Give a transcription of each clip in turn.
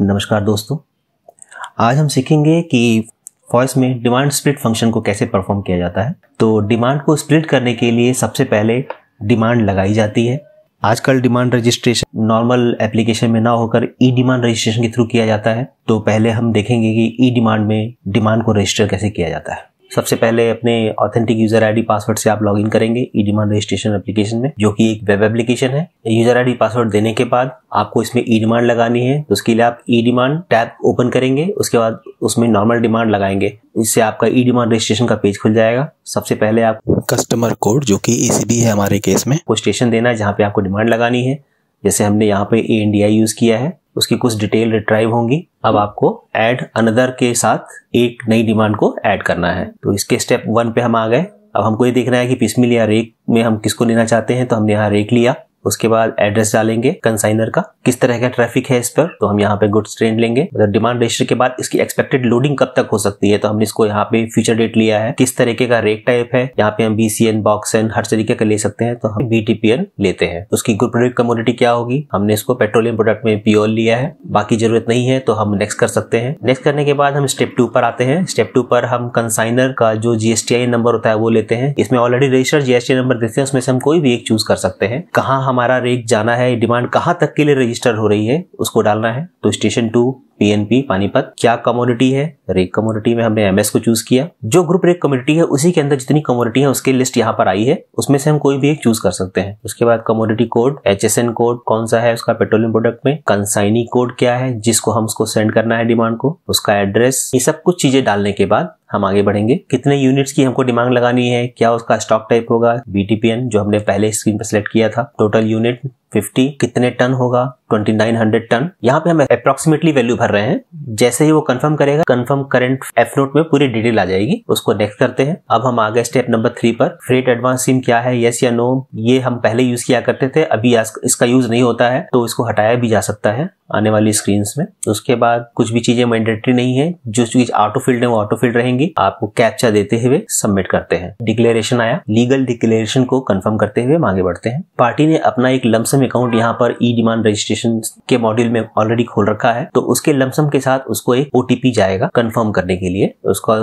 नमस्कार दोस्तों आज हम सीखेंगे कि फॉइस में डिमांड स्प्लिट फंक्शन को कैसे परफॉर्म किया जाता है तो डिमांड को स्प्लिट करने के लिए सबसे पहले डिमांड लगाई जाती है आजकल डिमांड रजिस्ट्रेशन नॉर्मल एप्लीकेशन में ना होकर ई डिमांड रजिस्ट्रेशन के थ्रू किया जाता है तो पहले हम देखेंगे कि ई डिमांड में डिमांड को रजिस्टर कैसे किया जाता है सबसे पहले अपने ऑथेंटिक यूजर आईडी पासवर्ड से आप लॉगिन करेंगे ई डिमांड रजिस्ट्रेशन एप्लीकेशन में जो कि एक वेब एप्लीकेशन है यूजर आईडी पासवर्ड देने के बाद आपको इसमें ई डिमांड लगानी है तो उसके लिए आप ई डिमांड टैब ओपन करेंगे उसके बाद उसमें नॉर्मल डिमांड लगाएंगे इससे आपका ई डिमांड रजिस्ट्रेशन का पेज खुल जाएगा सबसे पहले आप कस्टमर कोड जो कि ईसीडी e है हमारे केस में वो स्टेशन देना है जहाँ पे आपको डिमांड लगानी है जैसे हमने यहाँ पे ए यूज़ किया है उसकी कुछ डिटेल रिट्राइव होंगी अब आपको एड अनदर के साथ एक नई डिमांड को ऐड करना है तो इसके स्टेप वन पे हम आ गए अब हमको ये देखना है कि पिसमिल या रेक में हम किसको लेना चाहते हैं तो हमने यहाँ रेक लिया उसके बाद एड्रेस डालेंगे कंसाइनर का किस तरह का ट्रैफिक है इस पर तो हम यहाँ पे गुड्स ट्रेन लेंगे मतलब डिमांड रजिस्टर के बाद इसकी एक्सपेक्टेड लोडिंग कब तक हो सकती है तो हमने इसको यहाँ पे फ्यूचर डेट लिया है किस तरीके का रेट टाइप है यहाँ पे हम बीसीएन एन हर तरीके का ले सकते हैं तो हम बीटीपीएन लेते हैं उसकी गुड प्रोडक्ट कमोडिटी क्या होगी हमने इसको पेट्रोलियम प्रोडक्ट में पीओल लिया है बाकी जरूरत नहीं है तो हम नेक्स्ट कर सकते हैं नेक्स्ट करने के बाद हम स्टेप टू पर आते हैं स्टेप टू पर हम कंसाइनर का जो जीएसटीआई नंबर होता है वो लेते हैं इसमें ऑलरेडी रजिस्टर जीएसटी नंबर देते हैं उसमें से हम कोई भी एक चूज कर सकते हैं कहाँ हम हमारा रेक जाना है डिमांड कहाँ तक के लिए रजिस्टर हो रही है उसको डालना है तो स्टेशन टू पीएनपी पानीपत क्या कम्युनिटी है रेक कम्युनिटी में हमने एमएस को चूज किया जो ग्रुप रेक कम्युनिटी है उसी के अंदर जितनी कम्युनिटी है उसके लिस्ट यहाँ पर आई है उसमें से हम कोई भी एक चूज कर सकते हैं उसके बाद कम्युनिटी कोड एच कोड कौन सा है उसका पेट्रोलियम प्रोडक्ट में कंसाइनी कोड क्या है जिसको हम उसको सेंड करना है डिमांड को उसका एड्रेस ये सब कुछ चीजें डालने के बाद हम आगे बढ़ेंगे कितने यूनिट्स की हमको डिमांड लगानी है क्या उसका स्टॉक टाइप होगा बीटीपीएन जो हमने पहले स्क्रीन पर सिलेक्ट किया था टोटल यूनिट 50 कितने टन होगा 2900 टन यहाँ पे हम अप्रोक्सीमेटली वैल्यू भर रहे हैं जैसे ही वो कंफर्म करेगा कंफर्म करंट एफ नोट में पूरी डिटेल आ जाएगी उसको नेक्स्ट करते हैं अब हम आगे स्टेप नंबर थ्री पर फ्रेट एडवांस सीम क्या है येस या नो ये हम पहले यूज किया करते थे अभी इसका यूज नहीं होता है तो इसको हटाया भी जा सकता है आने वाली स्क्रीन में उसके बाद कुछ भी चीज़ें मैंडेटरी नहीं है जो चीज ऑटो फील्ड है वो ऑटो फील्ड रहेंगी आपको कैप्चा देते हुए सबमिट करते हैं डिक्लेरेशन आया लीगल डिक्लेरेशन को कंफर्म करते हुए आगे बढ़ते हैं पार्टी ने अपना एक लमसम अकाउंट यहाँ पर ई डिमांड रजिस्ट्रेशन के मॉड्यूल में ऑलरेडी खोल रखा है तो उसके लमसम के साथ उसको एक ओटीपी जाएगा कन्फर्म करने के लिए उसका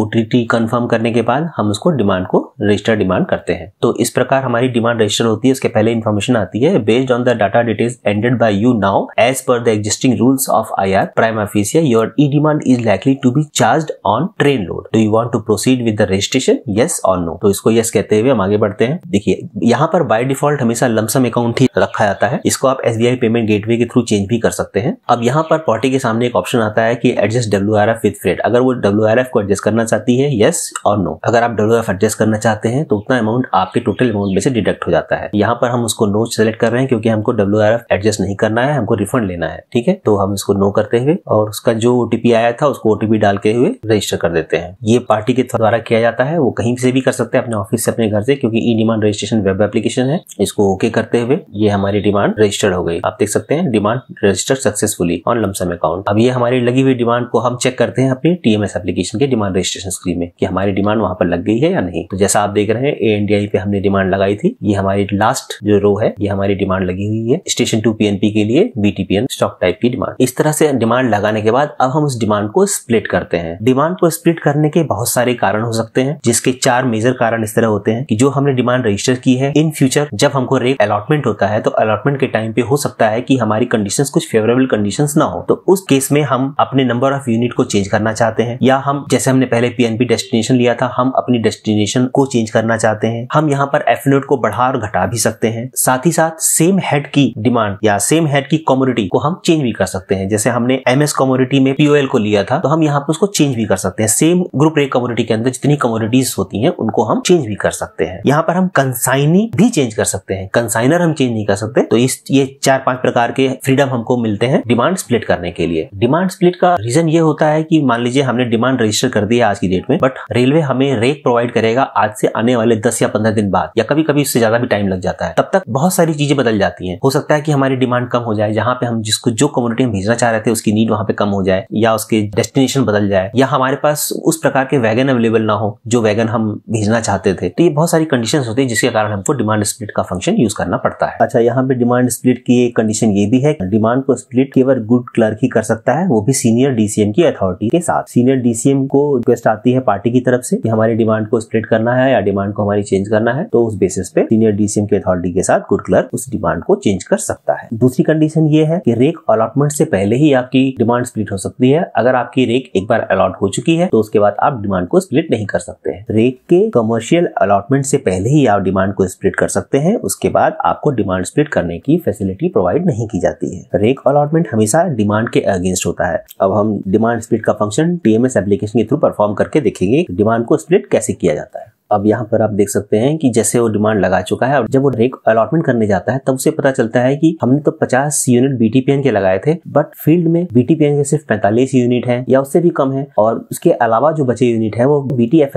ओटीपी कन्फर्म करने के बाद हम उसको डिमांड को रजिस्टर डिमांड करते हैं तो इस प्रकार हमारी डिमांड रजिस्टर होती है इसके पहले इन्फॉर्मेशन आती है based on the data details entered by you now as per the existing rules of IR prima facie, your e-demand is likely to be charged on train load. Do you want to proceed with the registration? Yes or no? तो इसको yes कहते हुए हम आगे बढ़ते हैं देखिए यहाँ पर बाई डिफॉल्ट हमेशा लमसम अकाउंट ही रखा जाता है इसको आप एस पेमेंट गेटवे के थ्रू चेंज भी कर सकते हैं अब यहाँ पर पॉटी के सामने एक ऑप्शन आता है कि adjust W R F with freight अगर वो डब्ल्यू आर एफ को एडजस्ट करना चाहती है येस और नो अगर आप डब्ल्यू एफ एडजस्ट करना चाहते हैं तो उतना अमाउंट आपके टोटल अमाउंट में से डिडक्ट हो जाता है यहाँ पर हम उसको नो सेलेक्ट कर रहे हैं क्योंकि हमको डब्ल्यू आर एफ एडजस्ट नहीं करना है हमको रिफंड रिफंड लेना है ठीक है तो हम इसको नो करते हुए और उसका जो ओटीपी आया था उसको ओटीपी डालते हुए रजिस्टर कर देते हैं ये पार्टी के द्वारा किया जाता है वो कहीं से भी कर सकते हैं अपने ऑफिस से अपने घर से क्योंकि e demand registration web application है इसको ओके करते हुए ये हमारी डिमांड रजिस्टर्ड हो गई आप देख सकते हैं demand registered successfully on lump sum account अब ये हमारी लगी हुई डिमांड को हम चेक करते हैं अपनी टीएमएस एप्लीकेशन के डिमांड रजिस्ट्रेशन स्क्रीन में कि हमारी डिमांड वहां पर लग गई है या नहीं तो जैसा आप देख रहे हैं ए एनडीआई पे हमने डिमांड लगाई थी ये हमारी लास्ट जो रो है ये हमारी डिमांड लगी हुई है स्टेशन टू पीएनपी के लिए बीटी टीपीएन स्टॉक टाइप की डिमांड इस तरह से डिमांड लगाने के बाद अब हम उस डिमांड को स्प्लिट करते हैं डिमांड को स्प्लिट करने के बहुत सारे कारण हो सकते हैं जिसके चार मेजर कारण इस तरह होते हैं कि जो हमने डिमांड रजिस्टर की है इन फ्यूचर जब हमको रेट अलॉटमेंट होता है तो अलॉटमेंट के टाइम पे हो सकता है कि हमारी कंडीशन कुछ फेवरेबल कंडीशन ना हो तो उस केस में हम अपने नंबर ऑफ यूनिट को चेंज करना चाहते हैं या हम जैसे हमने पहले पीएनपी डेस्टिनेशन लिया था हम अपनी डेस्टिनेशन को चेंज करना चाहते हैं हम यहाँ पर एफ को बढ़ा और घटा भी सकते हैं साथ ही साथ सेम हेड की डिमांड या सेम हेड की कॉमोडिटी कॉमोडिटी को हम चेंज भी कर सकते हैं जैसे हमने एम एस कॉमोडिटी में पीओएल को लिया था तो हम यहाँ पर उसको चेंज भी कर सकते हैं सेम ग्रुप रे कम्युनिटी के अंदर जितनी कम्युनिटीज होती है उनको हम चेंज भी कर सकते हैं यहाँ पर हम कंसाइनी भी चेंज कर सकते हैं कंसाइनर हम चेंज नहीं कर सकते तो इस ये चार पांच प्रकार के फ्रीडम हमको मिलते हैं डिमांड स्प्लिट करने के लिए डिमांड स्प्लिट का रीजन ये होता है कि मान लीजिए हमने डिमांड रजिस्टर कर दिया आज की डेट में बट रेलवे हमें रेक प्रोवाइड करेगा आज से आने वाले दस या पंद्रह दिन बाद या कभी कभी इससे ज्यादा भी टाइम लग जाता है तब तक बहुत सारी चीजें बदल जाती है हो सकता है कि हमारी डिमांड कम हो जाए जहाँ पे पे हम जिसको जो कम्युनिटी हम भेजना चाह रहे थे उसकी नीड वहां पे कम हो जाए या उसके डेस्टिनेशन बदल जाए या हमारे पास उस प्रकार के वैगन अवेलेबल ना हो जो वैगन हम भेजना चाहते थे तो ये बहुत सारी कंडीशन होती है जिसके कारण हमको डिमांड स्प्लिट का फंक्शन यूज करना पड़ता है अच्छा यहाँ पे डिमांड स्प्लिट की एक कंडीशन ये भी है डिमांड को स्प्लिट केवल गुड क्लर्क ही कर सकता है वो भी सीनियर डीसीएम की अथॉरिटी के साथ सीनियर डीसीएम को रिक्वेस्ट आती है पार्टी की तरफ से कि हमारी डिमांड को स्प्लिट करना है या डिमांड को हमारी चेंज करना है तो उस बेसिस पे सीनियर डीसीएम की अथॉरिटी के साथ गुड क्लर्क उस डिमांड को चेंज कर सकता है दूसरी कंडीशन ये है है कि रेक अलॉटमेंट से पहले ही आपकी डिमांड स्प्लिट हो सकती है अगर आपकी रेक एक बार अलॉट हो चुकी है तो उसके बाद आप डिमांड को स्प्लिट नहीं कर सकते हैं रेक के कमर्शियल अलॉटमेंट से पहले ही आप डिमांड को स्प्लिट कर सकते हैं उसके बाद आपको डिमांड स्प्लिट करने की फैसिलिटी प्रोवाइड नहीं की जाती है रेक अलॉटमेंट हमेशा डिमांड के अगेंस्ट होता है अब हम डिमांड स्प्लिट का फंक्शन टीएमएस एप्लीकेशन के थ्रू परफॉर्म करके देखेंगे डिमांड को स्प्लिट कैसे किया जाता है अब यहाँ पर आप देख सकते हैं कि जैसे वो डिमांड लगा चुका है और जब वो रेक अलॉटमेंट करने जाता है तब उसे पता चलता है कि हमने तो 50 यूनिट बीटीपीएन के लगाए थे बट फील्ड में बीटीपीएन के सिर्फ 45 यूनिट है या उससे भी कम है और उसके अलावा जो बचे यूनिट है वो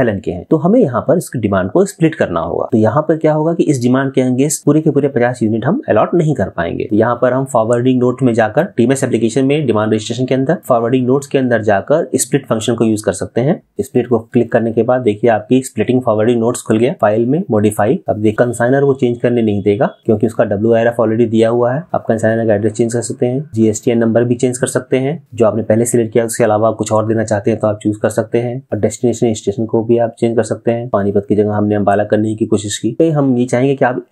एन के हैं तो हमें यहाँ पर इसकी डिमांड को स्प्लिट करना होगा तो यहाँ पर क्या होगा कि इस डिमांड के अंगेस्ट पूरे के पूरे पचास यूनिट हम अलॉट नहीं कर पाएंगे तो यहाँ पर हम फॉरवर्डिंग नोट में जाकर टीमएस एप्लीकेशन में डिमांड रजिस्ट्रेशन के अंदर फॉरवर्डिंग नोट के अंदर जाकर स्प्लिट फंक्शन को यूज कर सकते हैं स्प्लिट को क्लिक करने के बाद देखिए आपकी स्प्लिटिंग फॉरवर्ड ऑलरेडी नोट्स खुल गया फाइल में मॉडिफाई अब देख कंसाइनर को चेंज करने नहीं देगा क्योंकि उसका डब्ल्यू आर एफ ऑलरेडी दिया हुआ है आप कंसाइनर का एड्रेस चेंज कर सकते हैं जीएसटी नंबर भी चेंज कर सकते हैं जो आपने पहले सिलेक्ट किया उसके अलावा कुछ और देना चाहते हैं तो आप चूज कर सकते हैं और डेस्टिनेशन स्टेशन को भी आप चेंज कर सकते हैं पानीपत की जगह हमने अम्बाला करने की कोशिश की तो हम ये चाहेंगे कि आप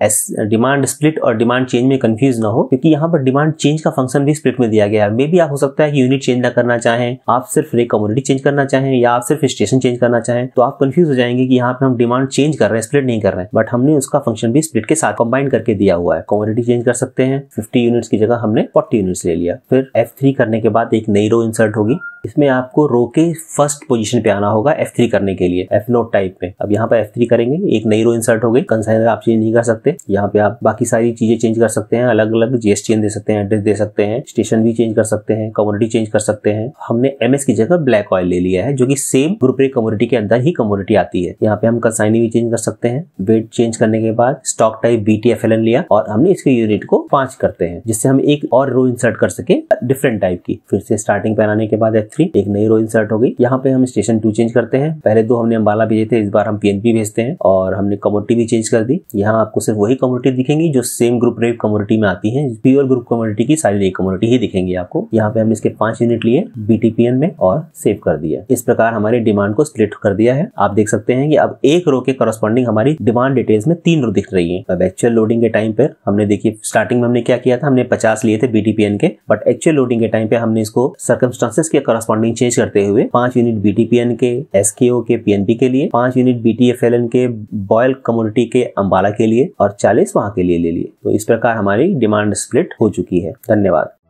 डिमांड स्प्लिट और डिमांड चेंज में कंफ्यूज ना हो क्योंकि यहाँ पर डिमांड चेंज का फंक्शन भी स्प्लिट में दिया गया है मे भी आप हो सकता है कि यूनिट चेंज ना करना चाहें आप सिर्फ एक कम्युनिटी चेंज करना चाहें या आप सिर्फ स्टेशन चेंज करना चाहें तो आप कंफ्यूज हो जाएंगे कि यहाँ पे हम डिमांड चेंज कर रहे हैं स्प्लिट नहीं कर रहे हैं बट हमने उसका फंक्शन भी स्प्लिट के साथ कंबाइन करके दिया हुआ है कॉमोडिटी चेंज कर सकते हैं फिफ्टी यूनिट्स की जगह हमने फोर्टी यूनिट्स ले लिया फिर एफ थ्री करने के बाद एक नई रो इंसर्ट होगी इसमें आपको रो के फर्स्ट पोजीशन पे आना होगा F3 करने के लिए F नोट टाइप में अब यहाँ पर F3 करेंगे एक नई रो इंसर्ट हो गई कंसाइनर आप चेंज नहीं कर सकते यहाँ पे आप बाकी सारी चीजें चेंज कर सकते हैं अलग अलग जीएसटीएन दे सकते हैं एड्रेस दे सकते हैं स्टेशन भी चेंज कर सकते हैं कम्युनिटी चेंज कर सकते हैं हमने एमएस की जगह ब्लैक ऑयल ले लिया है जो की सेम ग्रुप कम्युनिटी के अंदर ही कम्युनिटी आती है यहाँ पे हम का साइन भी चेंज कर सकते हैं वेट चेंज करने के बाद स्टॉक टाइप बी टी लिया और हमने इसके यूनिट को पांच करते हैं जिससे हम एक और रो इंसर्ट कर सके डिफरेंट टाइप की फिर से स्टार्टिंग पैन आने के बाद एफ एक नई रो इंसर्ट हो गई यहाँ पे हम स्टेशन टू चेंज करते हैं पहले दो हमने अम्बाला भेजे थे इस बार हम पी भेजते हैं और हमने कमोडिटी भी चेंज कर दी यहाँ आपको सिर्फ वही कमोडिटी दिखेंगी जो सेम ग्रुप रेप कमोडिटी में आती है प्योर ग्रुप कमोडिटी की सारी नई कमोडिटी ही दिखेंगी आपको यहाँ पे हमने इसके पांच यूनिट लिए बीटीपीएन में और सेव कर दिया इस प्रकार हमारे डिमांड को स्प्लिट कर दिया है आप देख सकते हैं कि अब एक एक रो के करस्पॉन्डिंग हमारी डिमांड डिटेल्स में तीन रो दिख रही है अब एक्चुअल लोडिंग के टाइम पर हमने देखिए स्टार्टिंग में हमने क्या किया था हमने पचास लिए थे बीटीपीएन के बट एक्चुअल लोडिंग के टाइम पे हमने इसको सर्कमस्टांसेस के करस्पॉन्डिंग चेंज करते हुए पांच यूनिट बीटीपीएन के एसकेओ के पीएनपी के लिए पांच यूनिट बीटीएफएलएन के बॉयल कम्युनिटी के अंबाला के लिए और चालीस वहां के लिए ले लिए तो इस प्रकार हमारी डिमांड स्प्लिट हो चुकी है धन्यवाद